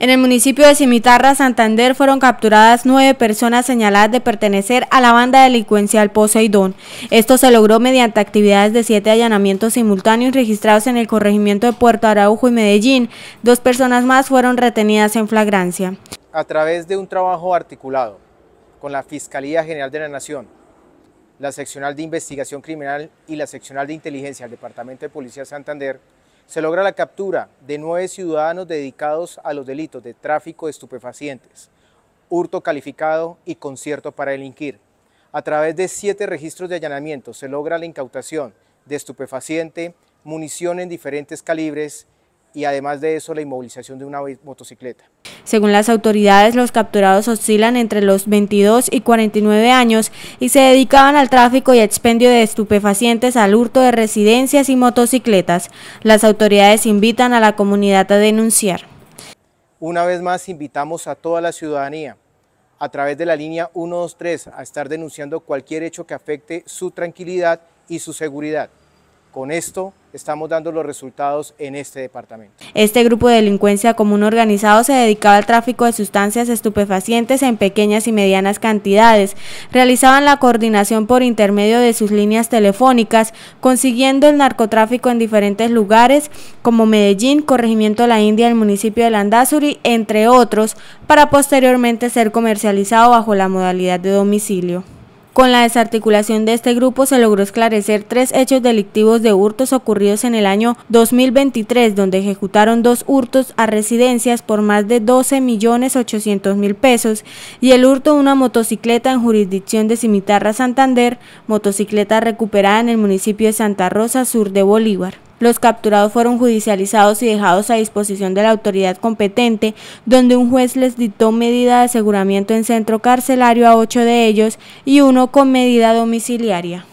En el municipio de Cimitarra, Santander, fueron capturadas nueve personas señaladas de pertenecer a la banda delincuencial Poseidón. Esto se logró mediante actividades de siete allanamientos simultáneos registrados en el corregimiento de Puerto Araujo y Medellín. Dos personas más fueron retenidas en flagrancia. A través de un trabajo articulado con la Fiscalía General de la Nación, la Seccional de Investigación Criminal y la Seccional de Inteligencia del Departamento de Policía de Santander, se logra la captura de nueve ciudadanos dedicados a los delitos de tráfico de estupefacientes, hurto calificado y concierto para delinquir. A través de siete registros de allanamiento se logra la incautación de estupefaciente, munición en diferentes calibres y además de eso la inmovilización de una motocicleta. Según las autoridades, los capturados oscilan entre los 22 y 49 años y se dedicaban al tráfico y expendio de estupefacientes, al hurto de residencias y motocicletas. Las autoridades invitan a la comunidad a denunciar. Una vez más invitamos a toda la ciudadanía a través de la línea 123 a estar denunciando cualquier hecho que afecte su tranquilidad y su seguridad. Con esto estamos dando los resultados en este departamento. Este grupo de delincuencia común organizado se dedicaba al tráfico de sustancias estupefacientes en pequeñas y medianas cantidades. Realizaban la coordinación por intermedio de sus líneas telefónicas, consiguiendo el narcotráfico en diferentes lugares como Medellín, Corregimiento de la India, el municipio de Landazuri, entre otros, para posteriormente ser comercializado bajo la modalidad de domicilio. Con la desarticulación de este grupo se logró esclarecer tres hechos delictivos de hurtos ocurridos en el año 2023, donde ejecutaron dos hurtos a residencias por más de 12 millones 800 mil pesos y el hurto de una motocicleta en jurisdicción de Cimitarra Santander, motocicleta recuperada en el municipio de Santa Rosa, sur de Bolívar. Los capturados fueron judicializados y dejados a disposición de la autoridad competente, donde un juez les dictó medida de aseguramiento en centro carcelario a ocho de ellos y uno con medida domiciliaria.